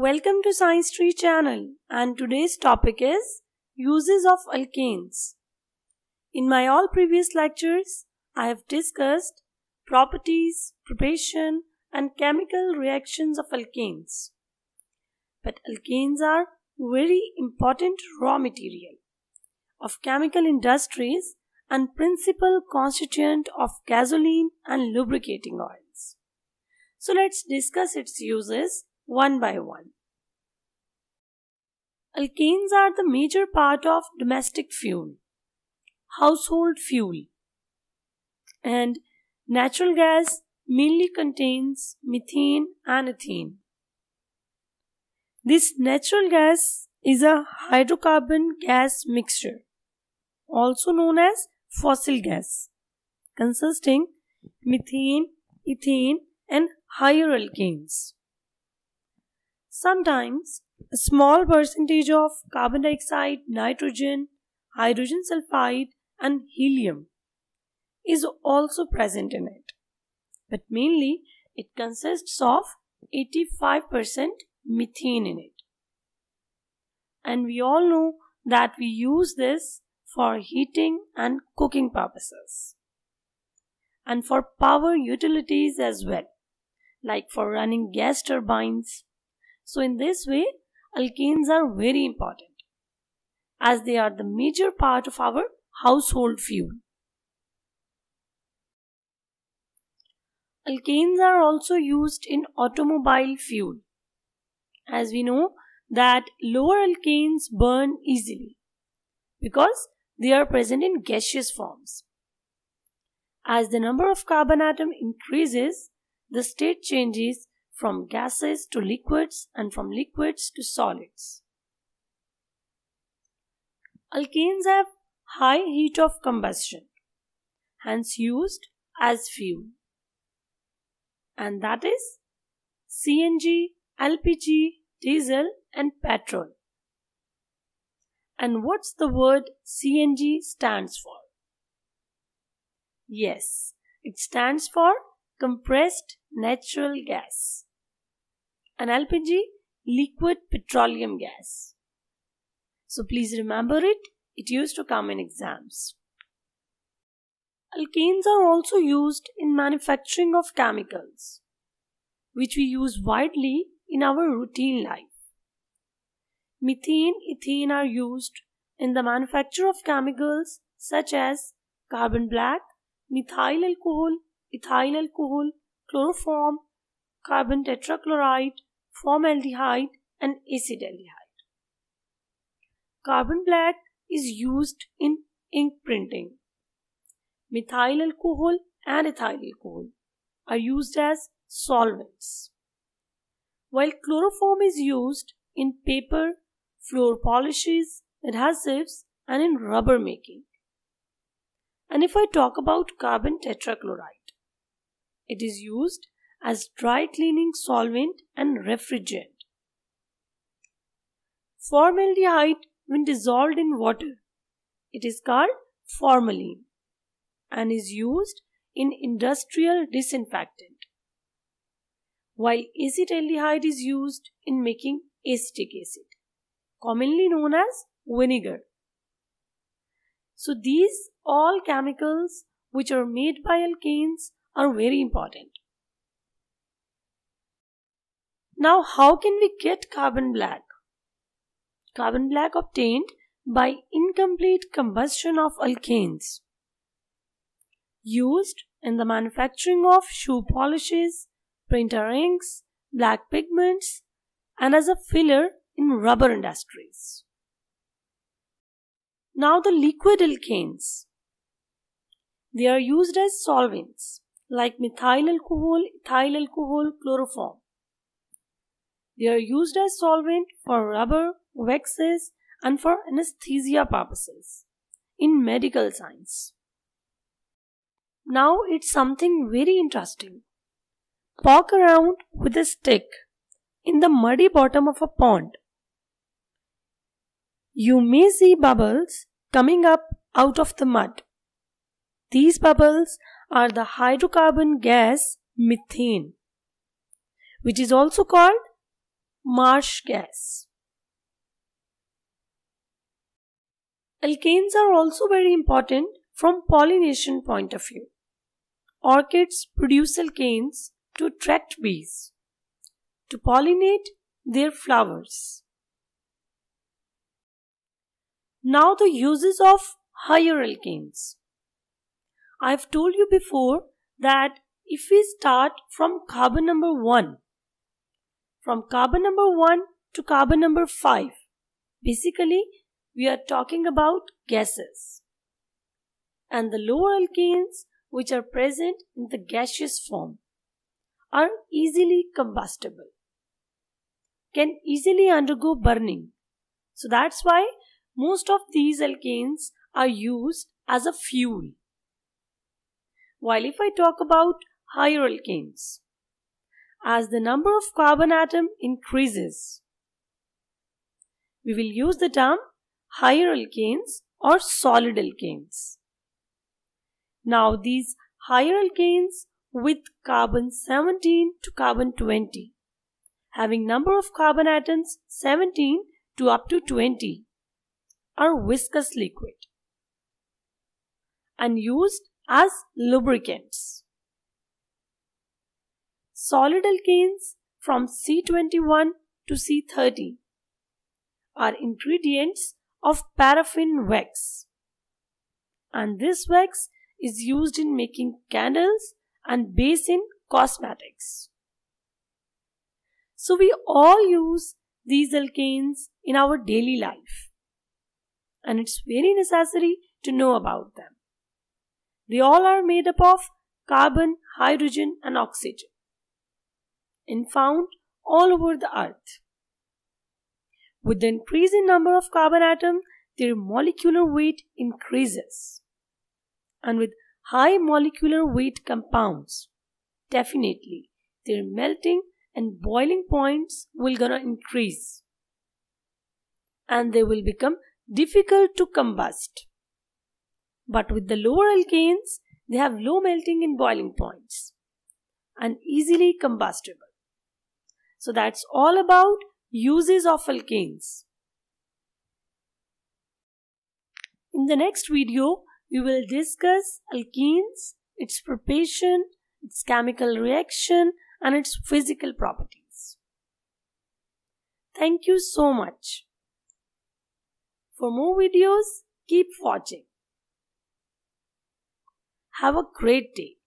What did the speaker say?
Welcome to Science Tree channel and today's topic is Uses of Alkanes. In my all previous lectures, I have discussed properties, preparation and chemical reactions of alkanes. But alkanes are very important raw material of chemical industries and principal constituent of gasoline and lubricating oils. So let's discuss its uses one by one. Alkanes are the major part of domestic fuel, household fuel, and natural gas mainly contains methane and ethane. This natural gas is a hydrocarbon gas mixture, also known as fossil gas, consisting methane, ethane, and higher alkanes. Sometimes a small percentage of carbon dioxide, nitrogen, hydrogen sulfide, and helium is also present in it. But mainly, it consists of 85% methane in it. And we all know that we use this for heating and cooking purposes. And for power utilities as well, like for running gas turbines. So, in this way, alkanes are very important as they are the major part of our household fuel. Alkanes are also used in automobile fuel. As we know that lower alkanes burn easily because they are present in gaseous forms. As the number of carbon atom increases, the state changes from gases to liquids and from liquids to solids. Alkanes have high heat of combustion, hence used as fuel. And that is CNG, LPG, diesel and petrol. And what's the word CNG stands for? Yes, it stands for compressed natural gas and LPG liquid petroleum gas. So please remember it, it used to come in exams. Alkanes are also used in manufacturing of chemicals, which we use widely in our routine life. Methane, ethane are used in the manufacture of chemicals such as carbon black, methyl alcohol, ethyl alcohol, chloroform, carbon tetrachloride, formaldehyde, and acetaldehyde. Carbon black is used in ink printing. Methyl alcohol and ethyl alcohol are used as solvents. While chloroform is used in paper, floor polishes, adhesives, and in rubber making. And if I talk about carbon tetrachloride, it is used as dry cleaning solvent and refrigerant. Formaldehyde, when dissolved in water, it is called formalin and is used in industrial disinfectant, while acetaldehyde is used in making acetic acid, commonly known as vinegar. So these all chemicals which are made by alkanes are very important. Now, how can we get carbon black? Carbon black obtained by incomplete combustion of alkanes used in the manufacturing of shoe polishes, printer inks, black pigments and as a filler in rubber industries. Now the liquid alkanes. They are used as solvents like methyl alcohol, ethyl alcohol, chloroform. They are used as solvent for rubber, waxes, and for anesthesia purposes in medical science. Now it's something very interesting. Walk around with a stick in the muddy bottom of a pond. You may see bubbles coming up out of the mud. These bubbles are the hydrocarbon gas methane, which is also called Marsh gas. Alkanes are also very important from pollination point of view. Orchids produce alkanes to attract bees to pollinate their flowers. Now the uses of higher alkanes. I've told you before that if we start from carbon number 1, from carbon number 1 to carbon number 5. Basically, we are talking about gases. And the lower alkenes, which are present in the gaseous form, are easily combustible, can easily undergo burning. So that's why most of these alkanes are used as a fuel. While if I talk about higher alkanes, as the number of carbon atom increases. We will use the term higher alkanes or solid alkanes. Now these higher alkanes with carbon 17 to carbon 20 having number of carbon atoms 17 to up to 20 are viscous liquid and used as lubricants solid alkanes from C21 to C30 are ingredients of paraffin wax. And this wax is used in making candles and base in cosmetics. So we all use these alkanes in our daily life. And it's very necessary to know about them. They all are made up of carbon, hydrogen and oxygen and found all over the earth. With the increase in number of carbon atoms, their molecular weight increases. And with high molecular weight compounds, definitely their melting and boiling points will gonna increase. And they will become difficult to combust. But with the lower alkanes, they have low melting and boiling points and easily combustible. So that's all about uses of alkanes. In the next video, we will discuss alkenes, its preparation, its chemical reaction and its physical properties. Thank you so much. For more videos, keep watching. Have a great day.